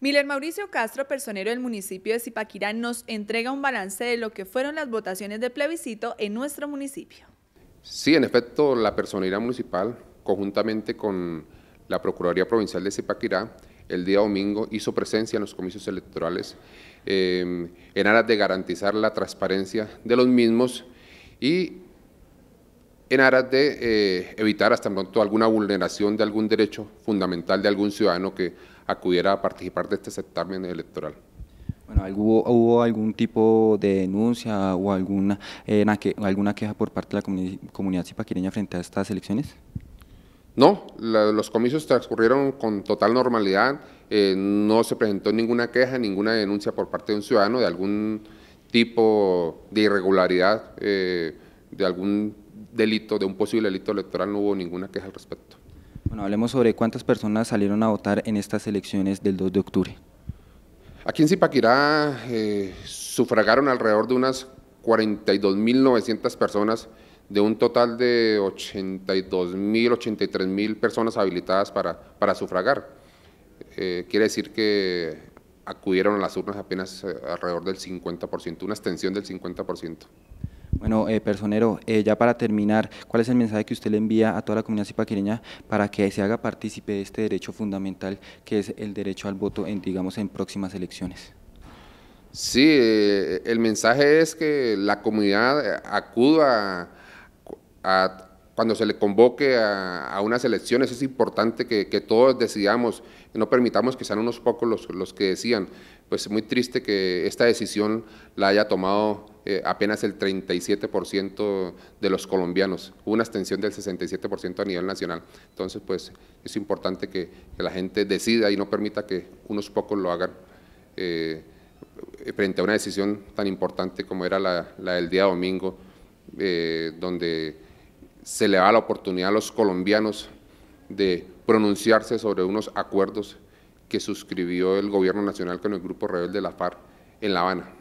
Miller Mauricio Castro, personero del municipio de Zipaquirá, nos entrega un balance de lo que fueron las votaciones de plebiscito en nuestro municipio. Sí, en efecto, la personería municipal, conjuntamente con la Procuraduría Provincial de Zipaquirá, el día domingo hizo presencia en los comicios electorales eh, en aras de garantizar la transparencia de los mismos y en aras de eh, evitar hasta pronto alguna vulneración de algún derecho fundamental de algún ciudadano que acudiera a participar de este certamen electoral. Bueno, ¿hubo, algún tipo de denuncia o alguna, eh, alguna queja por parte de la comunidad cipaquireña frente a estas elecciones? No, los comicios transcurrieron con total normalidad, eh, no se presentó ninguna queja, ninguna denuncia por parte de un ciudadano de algún tipo de irregularidad, de algún delito, de un posible delito electoral, no hubo ninguna queja al respecto. Bueno, hablemos sobre cuántas personas salieron a votar en estas elecciones del 2 de octubre. Aquí en Zipaquirá eh, sufragaron alrededor de unas 42.900 personas de un total de 82.000, 83.000 personas habilitadas para, para sufragar. Eh, quiere decir que acudieron a las urnas apenas eh, alrededor del 50%, una extensión del 50%. Bueno, eh, personero, eh, ya para terminar, ¿cuál es el mensaje que usted le envía a toda la comunidad cipaquireña para que se haga partícipe de este derecho fundamental que es el derecho al voto en, digamos, en próximas elecciones? Sí, eh, el mensaje es que la comunidad acuda a, cuando se le convoque a, unas elecciones, es importante que, todos decidamos, no permitamos que sean unos pocos los, los que decían. Pues es muy triste que esta decisión la haya tomado eh, apenas el 37% de los colombianos, una extensión del 67% a nivel nacional. Entonces, pues es importante que, la gente decida y no permita que unos pocos lo hagan eh, frente a una decisión tan importante como era la, del día domingo, eh, donde se le da la oportunidad a los colombianos de pronunciarse sobre unos acuerdos que suscribió el gobierno nacional con el grupo rebelde de la FARC en La Habana.